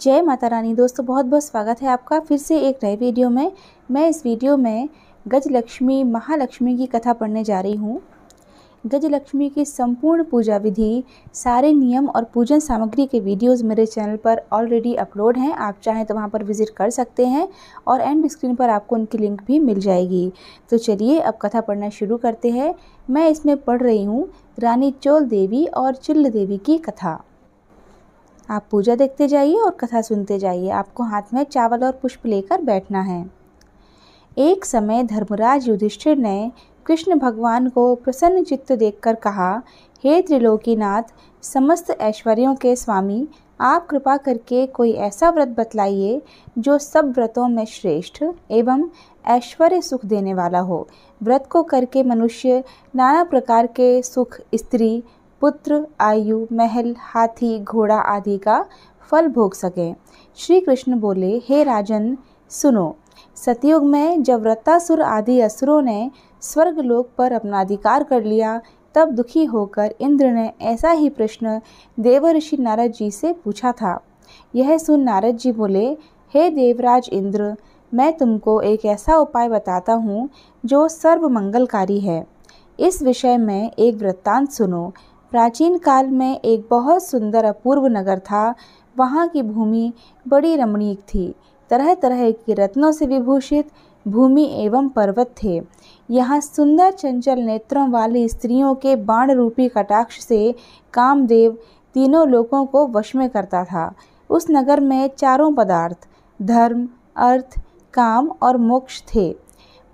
जय माता रानी दोस्तों बहुत बहुत स्वागत है आपका फिर से एक नए वीडियो में मैं इस वीडियो में गजलक्ष्मी महालक्ष्मी की कथा पढ़ने जा रही हूँ गजलक्ष्मी की संपूर्ण पूजा विधि सारे नियम और पूजन सामग्री के वीडियोस मेरे चैनल पर ऑलरेडी अपलोड हैं आप चाहें तो वहाँ पर विजिट कर सकते हैं और एंड स्क्रीन पर आपको उनकी लिंक भी मिल जाएगी तो चलिए अब कथा पढ़ना शुरू करते हैं मैं इसमें पढ़ रही हूँ रानी चोल देवी और चिल्ल देवी की कथा आप पूजा देखते जाइए और कथा सुनते जाइए आपको हाथ में चावल और पुष्प लेकर बैठना है एक समय धर्मराज युधिष्ठिर ने कृष्ण भगवान को प्रसन्न चित्त देखकर कहा हे त्रिलोकीनाथ समस्त ऐश्वर्यों के स्वामी आप कृपा करके कोई ऐसा व्रत बतलाइए जो सब व्रतों में श्रेष्ठ एवं ऐश्वर्य सुख देने वाला हो व्रत को करके मनुष्य नाना प्रकार के सुख स्त्री पुत्र आयु महल हाथी घोड़ा आदि का फल भोग सकें श्री कृष्ण बोले हे राजन सुनो सतयुग में जब रत्तासुर आदि असुरों ने स्वर्गलोक पर अपना अधिकार कर लिया तब दुखी होकर इंद्र ने ऐसा ही प्रश्न देवऋषि नारद जी से पूछा था यह सुन नारद जी बोले हे देवराज इंद्र मैं तुमको एक ऐसा उपाय बताता हूँ जो सर्वमंगलकारी है इस विषय में एक वृत्तांत सुनो प्राचीन काल में एक बहुत सुंदर अपूर्व नगर था वहाँ की भूमि बड़ी रमणीक थी तरह तरह के रत्नों से विभूषित भूमि एवं पर्वत थे यहाँ सुंदर चंचल नेत्रों वाली स्त्रियों के बाण रूपी कटाक्ष से कामदेव तीनों लोगों को वश में करता था उस नगर में चारों पदार्थ धर्म अर्थ काम और मोक्ष थे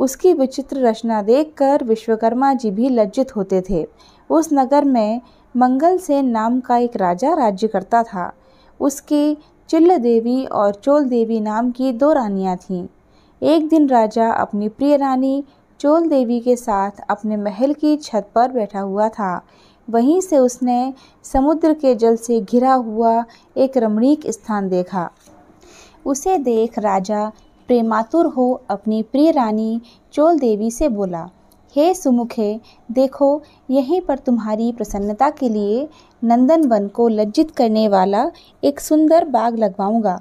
उसकी विचित्र रचना देखकर विश्वकर्मा जी भी लज्जित होते थे उस नगर में मंगलसेन नाम का एक राजा राज्य करता था उसकी चिल्ल देवी और चोल देवी नाम की दो रानियाँ थीं एक दिन राजा अपनी प्रिय रानी चोल देवी के साथ अपने महल की छत पर बैठा हुआ था वहीं से उसने समुद्र के जल से घिरा हुआ एक रमणीक स्थान देखा उसे देख राजा प्रेमातुर हो अपनी प्रिय रानी चोल देवी से बोला हे सुमुखे देखो यहीं पर तुम्हारी प्रसन्नता के लिए नंदनवन को लज्जित करने वाला एक सुंदर बाग लगवाऊंगा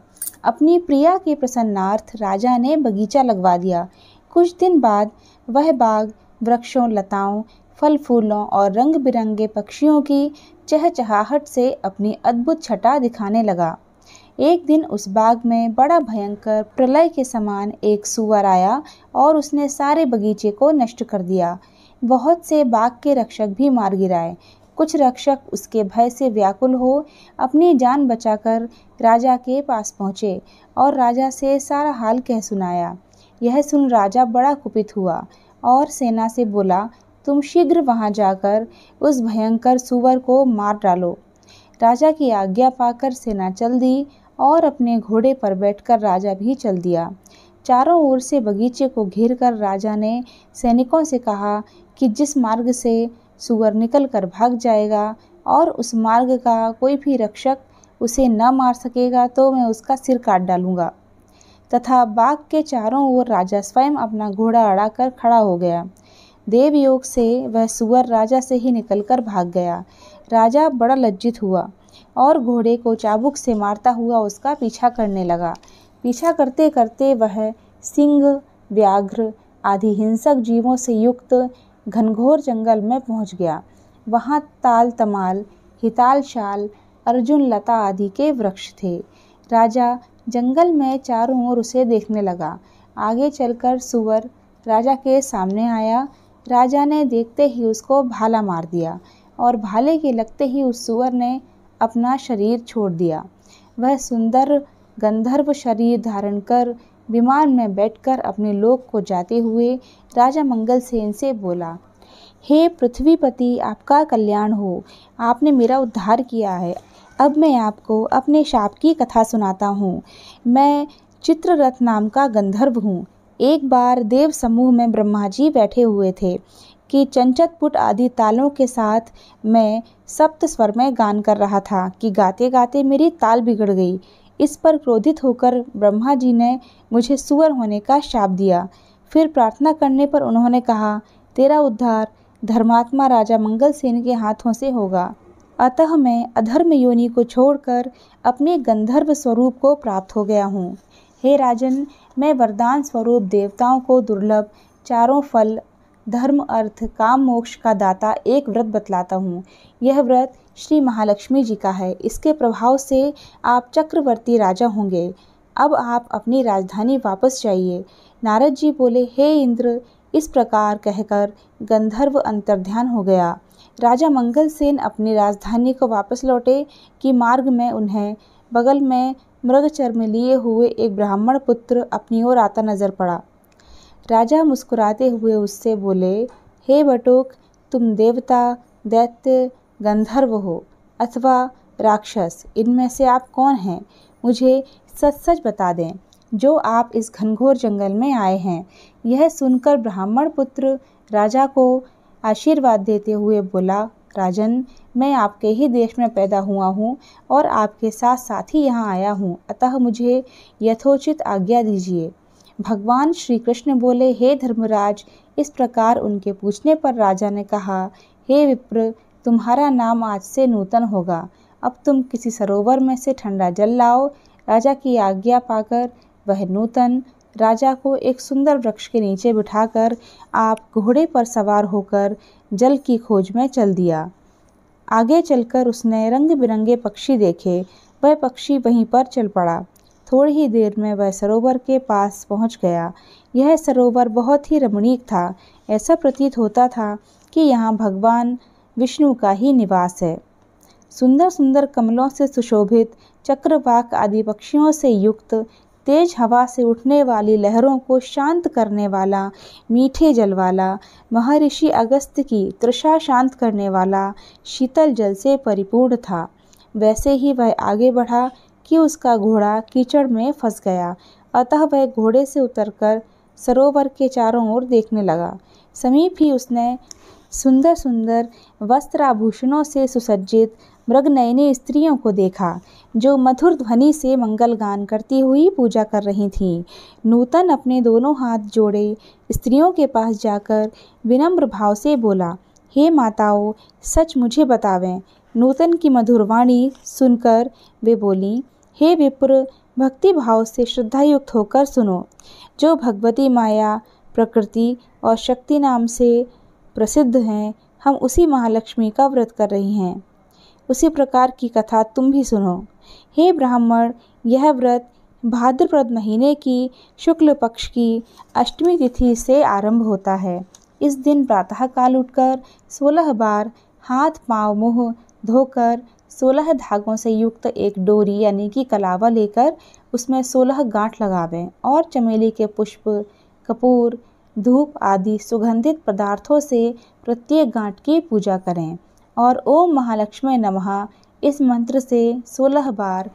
अपनी प्रिया के प्रसन्नार्थ राजा ने बगीचा लगवा दिया कुछ दिन बाद वह बाग वृक्षों लताओं फल फूलों और रंग बिरंगे पक्षियों की चहचहाहट से अपनी अद्भुत छटा दिखाने लगा एक दिन उस बाग में बड़ा भयंकर प्रलय के समान एक सुअर आया और उसने सारे बगीचे को नष्ट कर दिया बहुत से बाग के रक्षक भी मार गिराए कुछ रक्षक उसके भय से व्याकुल हो अपनी जान बचाकर राजा के पास पहुँचे और राजा से सारा हाल कह सुनाया यह सुन राजा बड़ा कुपित हुआ और सेना से बोला तुम शीघ्र वहाँ जाकर उस भयंकर सुअर को मार डालो राजा की आज्ञा पाकर सेना चल दी और अपने घोड़े पर बैठकर राजा भी चल दिया चारों ओर से बगीचे को घेर कर राजा ने सैनिकों से कहा कि जिस मार्ग से सुअर निकल कर भाग जाएगा और उस मार्ग का कोई भी रक्षक उसे न मार सकेगा तो मैं उसका सिर काट डालूँगा तथा बाग के चारों ओर राजा स्वयं अपना घोड़ा अड़ाकर खड़ा हो गया देवयोग से वह सुअर राजा से ही निकलकर भाग गया राजा बड़ा लज्जित हुआ और घोड़े को चाबुक से मारता हुआ उसका पीछा करने लगा पीछा करते करते वह सिंह व्याघ्र आदि हिंसक जीवों से युक्त घनघोर जंगल में पहुंच गया वहाँ ताल तमाल हिताल शाल अर्जुन लता आदि के वृक्ष थे राजा जंगल में चारों ओर उसे देखने लगा आगे चलकर सुअर राजा के सामने आया राजा ने देखते ही उसको भाला मार दिया और भाले के लगते ही उस सुअर ने अपना शरीर छोड़ दिया वह सुंदर गंधर्व शरीर धारण कर विमान में बैठकर अपने लोक को जाते हुए राजा मंगल सेन से बोला हे पृथ्वीपति आपका कल्याण हो आपने मेरा उद्धार किया है अब मैं आपको अपने शाप की कथा सुनाता हूँ मैं चित्ररथ नाम का गंधर्व हूँ एक बार देव समूह में ब्रह्मा जी बैठे हुए थे कि चंचतपुट आदि तालों के साथ मैं सप्त स्वर में गान कर रहा था कि गाते गाते मेरी ताल बिगड़ गई इस पर क्रोधित होकर ब्रह्मा जी ने मुझे सुअर होने का शाप दिया फिर प्रार्थना करने पर उन्होंने कहा तेरा उद्धार धर्मात्मा राजा मंगल सेन के हाथों से होगा अतः मैं अधर्म योनि को छोड़कर अपने गंधर्व स्वरूप को प्राप्त हो गया हूँ हे राजन मैं वरदान स्वरूप देवताओं को दुर्लभ चारों फल धर्म अर्थ काम मोक्ष का दाता एक व्रत बतलाता हूँ यह व्रत श्री महालक्ष्मी जी का है इसके प्रभाव से आप चक्रवर्ती राजा होंगे अब आप अपनी राजधानी वापस जाइए नारद जी बोले हे इंद्र इस प्रकार कहकर गंधर्व अंतर्ध्यान हो गया राजा मंगलसेन अपनी राजधानी को वापस लौटे कि मार्ग में उन्हें बगल में मृगचर्म लिए हुए एक ब्राह्मण पुत्र अपनी ओर आता नजर पड़ा राजा मुस्कुराते हुए उससे बोले हे बटुक तुम देवता दैत्य गंधर्व हो अथवा राक्षस इनमें से आप कौन हैं मुझे सच सच बता दें जो आप इस घनघोर जंगल में आए हैं यह सुनकर ब्राह्मण पुत्र राजा को आशीर्वाद देते हुए बोला राजन मैं आपके ही देश में पैदा हुआ हूँ और आपके साथ साथ ही यहाँ आया हूँ अतः मुझे यथोचित आज्ञा दीजिए भगवान श्री कृष्ण बोले हे धर्मराज इस प्रकार उनके पूछने पर राजा ने कहा हे विप्र तुम्हारा नाम आज से नूतन होगा अब तुम किसी सरोवर में से ठंडा जल लाओ राजा की आज्ञा पाकर वह नूतन राजा को एक सुंदर वृक्ष के नीचे बिठाकर आप घोड़े पर सवार होकर जल की खोज में चल दिया आगे चलकर उसने रंग बिरंगे पक्षी देखे वह पक्षी वहीं पर चल पड़ा थोड़ी ही देर में वह सरोवर के पास पहुंच गया यह सरोवर बहुत ही रमणीक था ऐसा प्रतीत होता था कि यहाँ भगवान विष्णु का ही निवास है सुंदर सुंदर कमलों से सुशोभित चक्रवाक आदि पक्षियों से युक्त तेज हवा से उठने वाली लहरों को शांत करने वाला मीठे जल वाला महर्षि अगस्त की तृषा शांत करने वाला शीतल जल से परिपूर्ण था वैसे ही वह आगे बढ़ा कि उसका घोड़ा कीचड़ में फंस गया अतः वह घोड़े से उतरकर सरोवर के चारों ओर देखने लगा समीप ही उसने सुंदर सुंदर वस्त्र आभूषणों से सुसज्जित मृगनयनी स्त्रियों को देखा जो मधुर ध्वनि से मंगल गान करती हुई पूजा कर रही थीं नूतन अपने दोनों हाथ जोड़े स्त्रियों के पास जाकर विनम्र भाव से बोला हे माताओं सच मुझे बतावें नूतन की मधुरवाणी सुनकर वे बोलीं हे विप्र भक्ति भाव से श्रद्धायुक्त होकर सुनो जो भगवती माया प्रकृति और शक्ति नाम से प्रसिद्ध हैं हम उसी महालक्ष्मी का व्रत कर रही हैं उसी प्रकार की कथा तुम भी सुनो हे ब्राह्मण यह व्रत भाद्रपद महीने की शुक्ल पक्ष की अष्टमी तिथि से आरंभ होता है इस दिन प्रातःकाल उठकर सोलह बार हाथ पाँव मुँह धोकर सोलह धागों से युक्त एक डोरी यानी कि कलावा लेकर उसमें सोलह गांठ लगावें और चमेली के पुष्प कपूर धूप आदि सुगंधित पदार्थों से प्रत्येक गांठ की पूजा करें और ओम महालक्ष्मी नमः इस मंत्र से सोलह बार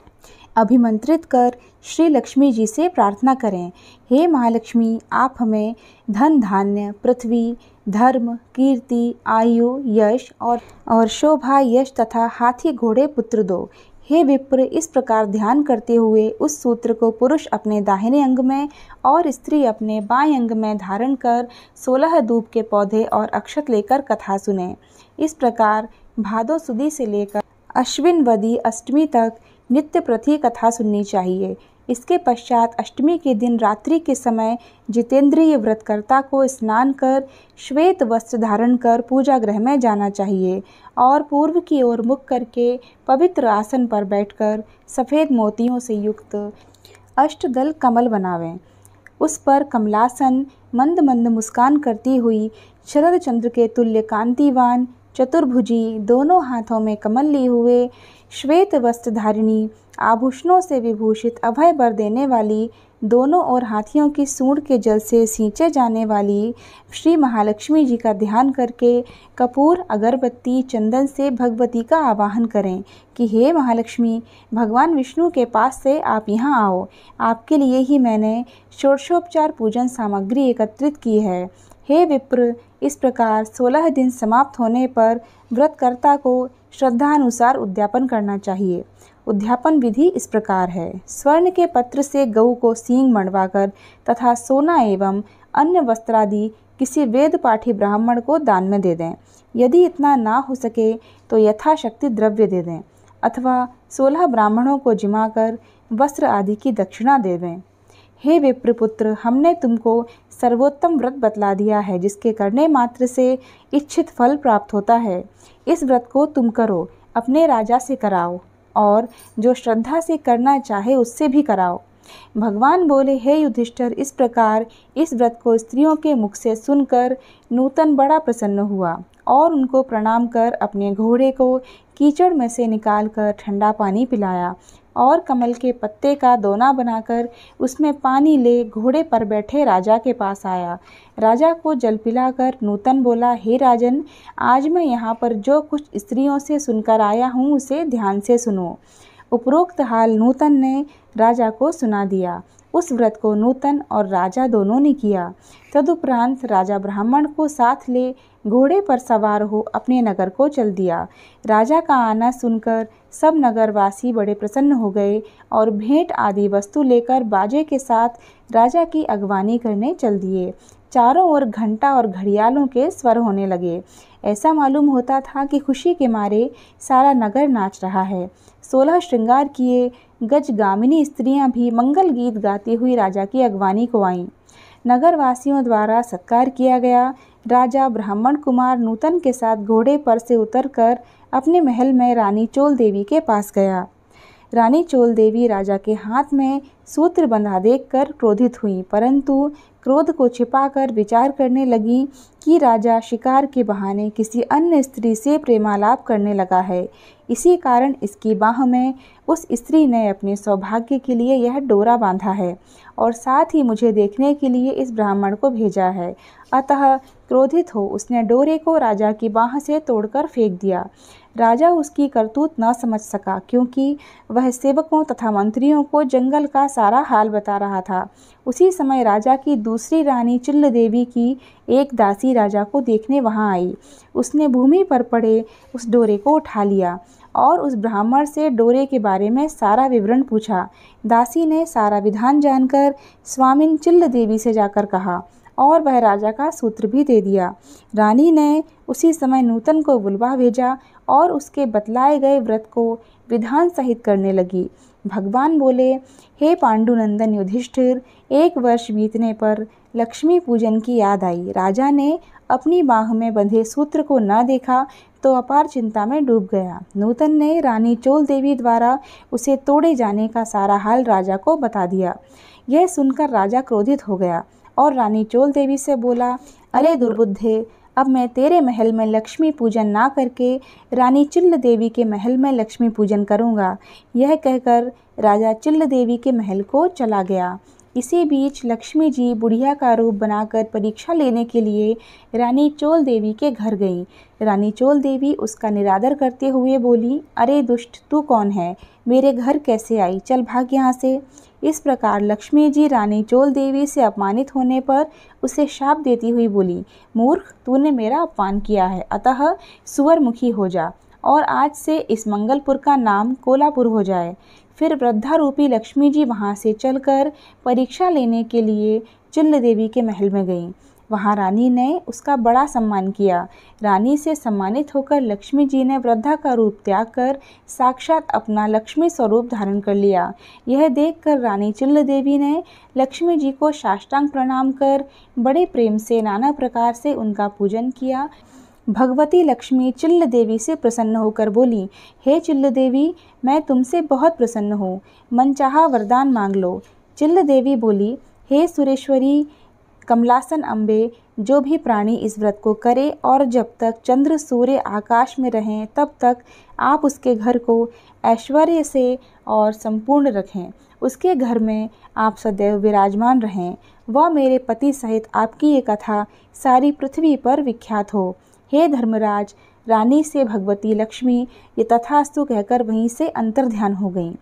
अभिमंत्रित कर श्री लक्ष्मी जी से प्रार्थना करें हे महालक्ष्मी आप हमें धन धान्य पृथ्वी धर्म कीर्ति आयु यश और और शोभा यश तथा हाथी घोड़े पुत्र दो हे विप्र इस प्रकार ध्यान करते हुए उस सूत्र को पुरुष अपने दाहिने अंग में और स्त्री अपने बाएं अंग में धारण कर सोलह दूब के पौधे और अक्षत लेकर कथा सुने इस प्रकार भादो सुदी से लेकर अश्विन वदी अष्टमी तक नित्य प्रति कथा सुननी चाहिए इसके पश्चात अष्टमी के दिन रात्रि के समय जितेंद्रिय व्रतकर्ता को स्नान कर श्वेत वस्त्र धारण कर पूजा गृह में जाना चाहिए और पूर्व की ओर मुख करके पवित्र आसन पर बैठकर सफ़ेद मोतियों से युक्त अष्टदल कमल बनावें उस पर कमलासन मंद मंद मुस्कान करती हुई शरद चंद्र के तुल्य कांतिवान चतुर्भुजी दोनों हाथों में कमल लिए हुए श्वेत वस्त्रधारिणी आभूषणों से विभूषित अभय बर देने वाली दोनों ओर हाथियों की सूंड के जल से सींचे जाने वाली श्री महालक्ष्मी जी का ध्यान करके कपूर अगरबत्ती चंदन से भगवती का आवाहन करें कि हे महालक्ष्मी भगवान विष्णु के पास से आप यहाँ आओ आपके लिए ही मैंने षोडशोपचार पूजन सामग्री एकत्रित की है हे विप्र इस प्रकार सोलह दिन समाप्त होने पर व्रतकर्ता को श्रद्धानुसार उद्यापन करना चाहिए उद्यापन विधि इस प्रकार है स्वर्ण के पत्र से गऊ को सींग मणवाकर तथा सोना एवं अन्य वस्त्रादि किसी वेद पाठी ब्राह्मण को दान में दे दें यदि इतना ना हो सके तो यथाशक्ति द्रव्य दे दें अथवा सोलह ब्राह्मणों को जिमा कर वस्त्र आदि की दक्षिणा दे दें हे विप्रपुत्र हमने तुमको सर्वोत्तम व्रत बतला दिया है जिसके करने मात्र से इच्छित फल प्राप्त होता है इस व्रत को तुम करो अपने राजा से कराओ और जो श्रद्धा से करना चाहे उससे भी कराओ भगवान बोले हे युधिष्ठर इस प्रकार इस व्रत को स्त्रियों के मुख से सुनकर नूतन बड़ा प्रसन्न हुआ और उनको प्रणाम कर अपने घोड़े को कीचड़ में से निकालकर ठंडा पानी पिलाया और कमल के पत्ते का दोना बनाकर उसमें पानी ले घोड़े पर बैठे राजा के पास आया राजा को जल पिलाकर नूतन बोला हे राजन आज मैं यहाँ पर जो कुछ स्त्रियों से सुनकर आया हूँ उसे ध्यान से सुनो उपरोक्त हाल नूतन ने राजा को सुना दिया उस व्रत को नूतन और राजा दोनों ने किया तदुपरांत राजा ब्राह्मण को साथ ले घोड़े पर सवार हो अपने नगर को चल दिया राजा का आना सुनकर सब नगरवासी बड़े प्रसन्न हो गए और भेंट आदि वस्तु लेकर बाजे के साथ राजा की अगवानी करने चल दिए चारों ओर घंटा और घड़ियालों के स्वर होने लगे ऐसा मालूम होता था कि खुशी के मारे सारा नगर नाच रहा है सोलह श्रृंगार किए गज गामिनी स्त्रियां भी मंगल गीत गाती हुई राजा की अगवानी को आईं नगरवासियों द्वारा सत्कार किया गया राजा ब्राह्मण कुमार नूतन के साथ घोड़े पर से उतरकर अपने महल में रानी चोल देवी के पास गया रानी चोल देवी राजा के हाथ में सूत्र बंधा देखकर क्रोधित हुई परंतु क्रोध को छिपाकर विचार करने लगी कि राजा शिकार के बहाने किसी अन्य स्त्री से प्रेमालाप करने लगा है इसी कारण इसकी बाह में उस स्त्री ने अपने सौभाग्य के लिए यह डोरा बांधा है और साथ ही मुझे देखने के लिए इस ब्राह्मण को भेजा है अतः क्रोधित हो उसने डोरे को राजा की बाह से तोड़कर फेंक दिया राजा उसकी करतूत न समझ सका क्योंकि वह सेवकों तथा मंत्रियों को जंगल का सारा हाल बता रहा था उसी समय राजा की दूसरी रानी चिल्ल देवी की एक दासी राजा को देखने वहाँ आई उसने भूमि पर पड़े उस डोरे को उठा लिया और उस ब्राह्मण से डोरे के बारे में सारा विवरण पूछा दासी ने सारा विधान जानकर स्वामिन चिल्ल देवी से जाकर कहा और वह राजा का सूत्र भी दे दिया रानी ने उसी समय नूतन को बुलवा भेजा और उसके बतलाए गए व्रत को विधान सहित करने लगी भगवान बोले हे पांडुनंदन युधिष्ठिर एक वर्ष बीतने पर लक्ष्मी पूजन की याद आई राजा ने अपनी बाह में बंधे सूत्र को न देखा तो अपार चिंता में डूब गया नूतन ने रानी चोल देवी द्वारा उसे तोड़े जाने का सारा हाल राजा को बता दिया यह सुनकर राजा क्रोधित हो गया और रानी चोल देवी से बोला अरे दुर्बुद्धे अब मैं तेरे महल में लक्ष्मी पूजन ना करके रानी चिल्ल देवी के महल में लक्ष्मी पूजन करूँगा यह कहकर राजा चिल्ल देवी के महल को चला गया इसी बीच लक्ष्मी जी बुढ़िया का रूप बनाकर परीक्षा लेने के लिए रानी चोल देवी के घर गईं रानी चोल देवी उसका निरादर करते हुए बोली अरे दुष्ट तू कौन है मेरे घर कैसे आई चल भाग यहाँ से इस प्रकार लक्ष्मी जी रानी चोल देवी से अपमानित होने पर उसे शाप देती हुई बोली मूर्ख तूने मेरा अपमान किया है अतः सुअरमुखी हो जा और आज से इस मंगलपुर का नाम कोलापुर हो जाए फिर वृद्धा रूपी लक्ष्मी जी वहाँ से चलकर परीक्षा लेने के लिए चिल्ल देवी के महल में गईं वहाँ रानी ने उसका बड़ा सम्मान किया रानी से सम्मानित होकर लक्ष्मी जी ने वृद्धा का रूप त्याग कर साक्षात अपना लक्ष्मी स्वरूप धारण कर लिया यह देखकर रानी चिल्ल देवी ने लक्ष्मी जी को साष्टांग प्रणाम कर बड़े प्रेम से नाना प्रकार से उनका पूजन किया भगवती लक्ष्मी चिल्ल देवी से प्रसन्न होकर बोली हे चिल्ल देवी मैं तुमसे बहुत प्रसन्न हूँ मनचाहा वरदान मांग लो चिल्ल देवी बोली हे सुरेश्वरी कमलासन अम्बे जो भी प्राणी इस व्रत को करे और जब तक चंद्र सूर्य आकाश में रहें तब तक आप उसके घर को ऐश्वर्य से और संपूर्ण रखें उसके घर में आप सदैव विराजमान रहें वह मेरे पति सहित आपकी ये कथा सारी पृथ्वी पर विख्यात हो हे धर्मराज रानी से भगवती लक्ष्मी ये तथास्तु कहकर वहीं से अंतर्ध्यान हो गईं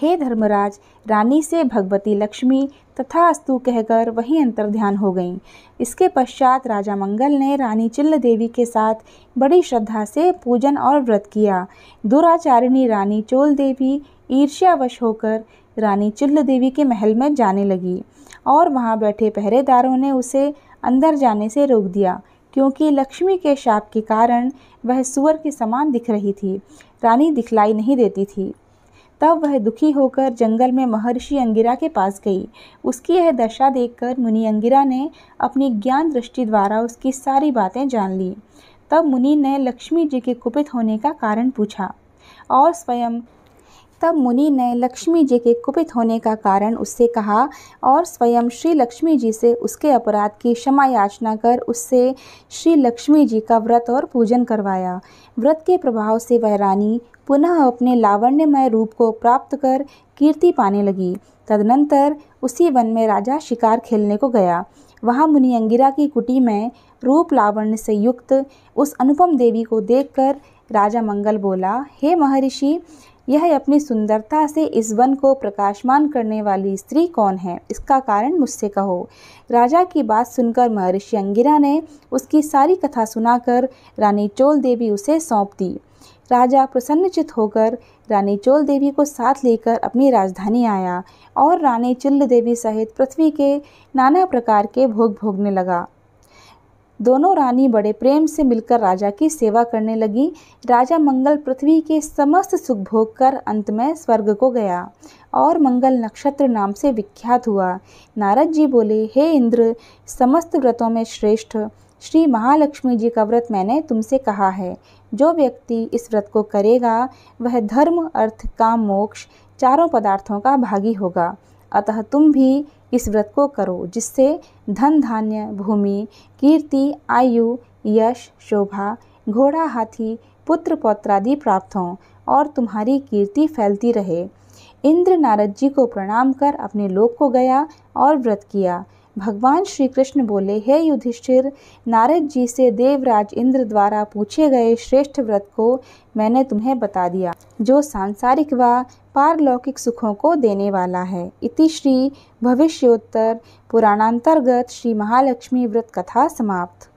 हे धर्मराज रानी से भगवती लक्ष्मी तथा अस्तु कहकर वहीं अंतर्ध्यान हो गईं इसके पश्चात राजा मंगल ने रानी चिल्ल देवी के साथ बड़ी श्रद्धा से पूजन और व्रत किया दुराचारिणी रानी चोल देवी ईर्ष्यावश होकर रानी चिल्ल देवी के महल में जाने लगी और वहाँ बैठे पहरेदारों ने उसे अंदर जाने से रोक दिया क्योंकि लक्ष्मी के शाप के कारण वह सुअर के समान दिख रही थी रानी दिखलाई नहीं देती थी तब वह दुखी होकर जंगल में महर्षि अंगिरा के पास गई उसकी यह दशा देखकर मुनि अंगिरा ने अपनी ज्ञान दृष्टि द्वारा उसकी सारी बातें जान ली तब मुनि ने लक्ष्मी जी के कुपित होने का कारण पूछा और स्वयं तब मुनि ने लक्ष्मी जी के कुपित होने का कारण उससे कहा और स्वयं श्री लक्ष्मी जी से उसके अपराध की क्षमा याचना कर उससे श्री लक्ष्मी जी का व्रत और पूजन करवाया व्रत के प्रभाव से वह रानी पुनः अपने लावण्यमय रूप को प्राप्त कर कीर्ति पाने लगी तदनंतर उसी वन में राजा शिकार खेलने को गया वहाँ मुनि अंगिरा की कुटी में रूप लावण्य से युक्त उस अनुपम देवी को देखकर राजा मंगल बोला हे महर्षि यह अपनी सुंदरता से इस वन को प्रकाशमान करने वाली स्त्री कौन है इसका कारण मुझसे कहो राजा की बात सुनकर महर्षि अंगिरा ने उसकी सारी कथा सुनाकर रानी चोल देवी उसे सौंप दी राजा प्रसन्नचित होकर रानी चोल देवी को साथ लेकर अपनी राजधानी आया और रानी चिल्ल देवी सहित पृथ्वी के नाना प्रकार के भोग भोगने लगा दोनों रानी बड़े प्रेम से मिलकर राजा की सेवा करने लगी राजा मंगल पृथ्वी के समस्त सुख भोग कर अंत में स्वर्ग को गया और मंगल नक्षत्र नाम से विख्यात हुआ नारद जी बोले हे इंद्र समस्त व्रतों में श्रेष्ठ श्री महालक्ष्मी जी का व्रत मैंने तुमसे कहा है जो व्यक्ति इस व्रत को करेगा वह धर्म अर्थ काम मोक्ष चारों पदार्थों का भागी होगा अतः तुम भी इस व्रत को करो जिससे धन धान्य भूमि कीर्ति आयु यश शोभा घोड़ा हाथी पुत्र पौत्रादि प्राप्त हों और तुम्हारी कीर्ति फैलती रहे इंद्र नारद जी को प्रणाम कर अपने लोक को गया और व्रत किया भगवान श्री कृष्ण बोले हे युधिष्ठिर नारद जी से देवराज इंद्र द्वारा पूछे गए श्रेष्ठ व्रत को मैंने तुम्हें बता दिया जो सांसारिक व पारलौकिक सुखों को देने वाला है इति श्री भविष्योत्तर पुराणांतर्गत श्री महालक्ष्मी व्रत कथा समाप्त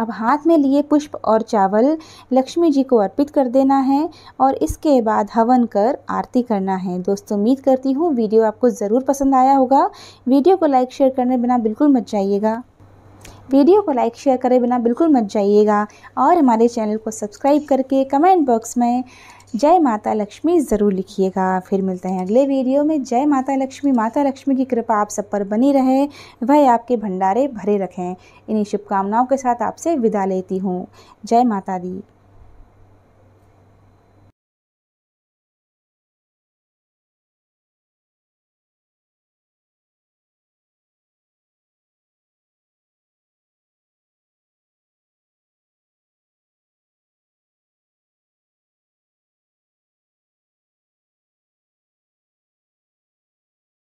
अब हाथ में लिए पुष्प और चावल लक्ष्मी जी को अर्पित कर देना है और इसके बाद हवन कर आरती करना है दोस्तों उम्मीद करती हूँ वीडियो आपको ज़रूर पसंद आया होगा वीडियो को लाइक शेयर करने बिना बिल्कुल मत जाइएगा वीडियो को लाइक शेयर करे बिना बिल्कुल मत जाइएगा और हमारे चैनल को सब्सक्राइब करके कमेंट बॉक्स में जय माता लक्ष्मी ज़रूर लिखिएगा फिर मिलते हैं अगले वीडियो में जय माता लक्ष्मी माता लक्ष्मी की कृपा आप सब पर बनी रहे वह आपके भंडारे भरे रखें इन्हीं शुभकामनाओं के साथ आपसे विदा लेती हूँ जय माता दी